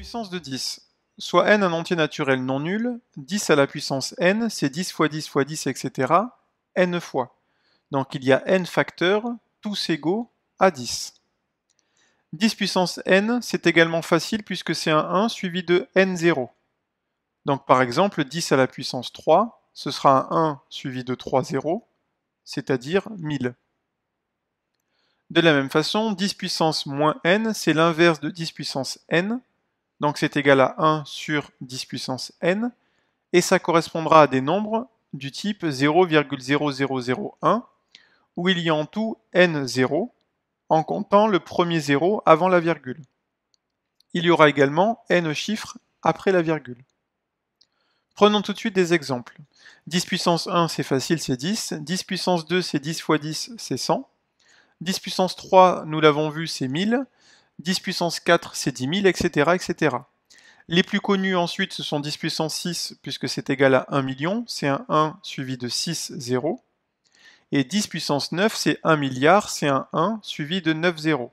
puissance de 10. Soit n un entier naturel non nul, 10 à la puissance n, c'est 10 fois 10 fois 10, etc., n fois. Donc il y a n facteurs, tous égaux à 10. 10 puissance n, c'est également facile puisque c'est un 1 suivi de n0. Donc par exemple, 10 à la puissance 3, ce sera un 1 suivi de 3 0, c'est-à-dire 1000. De la même façon, 10 puissance moins n, c'est l'inverse de 10 puissance n, donc c'est égal à 1 sur 10 puissance n, et ça correspondra à des nombres du type 0,0001, où il y a en tout n 0, en comptant le premier 0 avant la virgule. Il y aura également n chiffres après la virgule. Prenons tout de suite des exemples. 10 puissance 1, c'est facile, c'est 10. 10 puissance 2, c'est 10 fois 10, c'est 100. 10 puissance 3, nous l'avons vu, c'est 1000. 10 puissance 4 c'est 10 000, etc., Les plus connus ensuite ce sont 10 puissance 6 puisque c'est égal à 1 million, c'est un 1 suivi de 6 0. Et 10 puissance 9 c'est 1 milliard, c'est un 1 suivi de 9 0.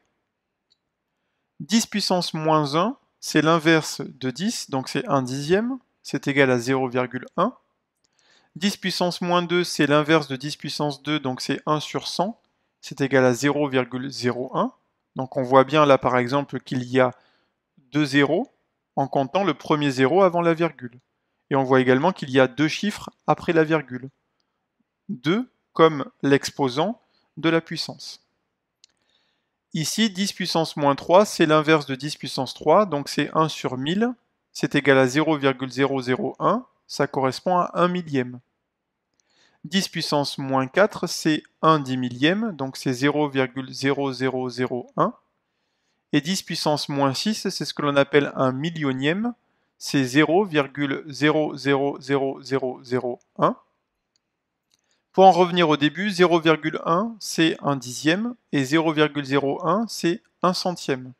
10 puissance moins 1 c'est l'inverse de 10, donc c'est 1 dixième, c'est égal à 0,1. 10 puissance moins 2, c'est l'inverse de 10 puissance 2, donc c'est 1 sur 100, c'est égal à 0,01. Donc on voit bien là par exemple qu'il y a deux zéros en comptant le premier zéro avant la virgule. Et on voit également qu'il y a deux chiffres après la virgule. 2 comme l'exposant de la puissance. Ici, 10 puissance moins 3, c'est l'inverse de 10 puissance 3, donc c'est 1 sur 1000, c'est égal à 0,001, ça correspond à 1 millième. 10 puissance moins 4, c'est 1 dix millième, donc c'est 0,0001. Et 10 puissance moins 6, c'est ce que l'on appelle un millionième, c'est 0,000001. Pour en revenir au début, 0,1 c'est un dixième et 0,01 c'est 1 centième.